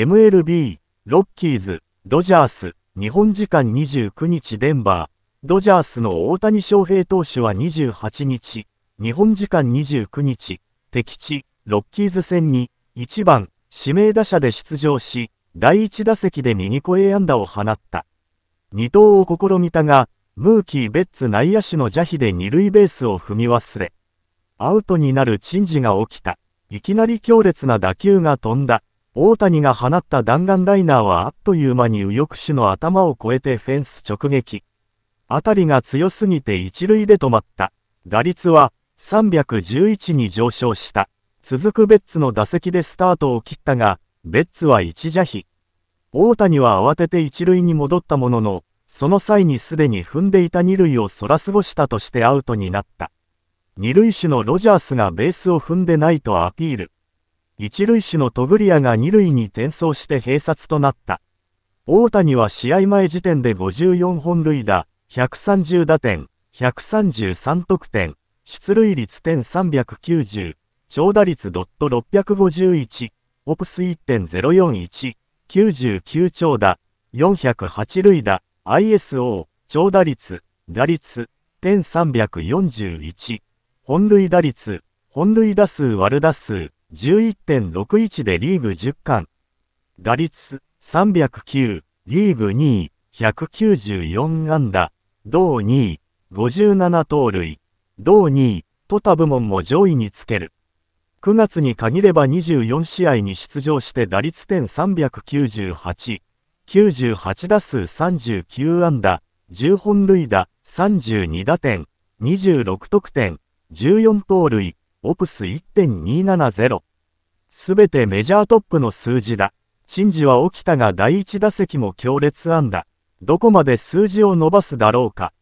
MLB、ロッキーズ、ドジャース、日本時間29日デンバー、ドジャースの大谷翔平投手は28日、日本時間29日、敵地、ロッキーズ戦に、1番、指名打者で出場し、第1打席で右声安打を放った。二投を試みたが、ムーキー・ベッツ内野手の邪非で二塁ベースを踏み忘れ、アウトになる珍事が起きた。いきなり強烈な打球が飛んだ。大谷が放った弾丸ライナーはあっという間に右翼手の頭を越えてフェンス直撃。あたりが強すぎて一塁で止まった。打率は311に上昇した。続くベッツの打席でスタートを切ったが、ベッツは一邪非。大谷は慌てて一塁に戻ったものの、その際にすでに踏んでいた二塁を空過ごしたとしてアウトになった。二塁手のロジャースがベースを踏んでないとアピール。一塁手のトグリアが二塁に転送して閉殺となった。大谷は試合前時点で54本塁打、130打点、133得点、出塁率点390、長打率ドット651、オプス1.041、99長打、408塁打、ISO、長打率、打率、点341、本塁打率、本塁打数割る打数、11.61でリーグ10冠。打率309、リーグ2位、194安打、同2位、57盗塁、同2位、と他部門も上位につける。9月に限れば24試合に出場して打率点398、98打数39安打、10本塁打、32打点、26得点、14盗塁、オプス1.270。すべてメジャートップの数字だ。珍事は起きたが第1打席も強烈安打。どこまで数字を伸ばすだろうか。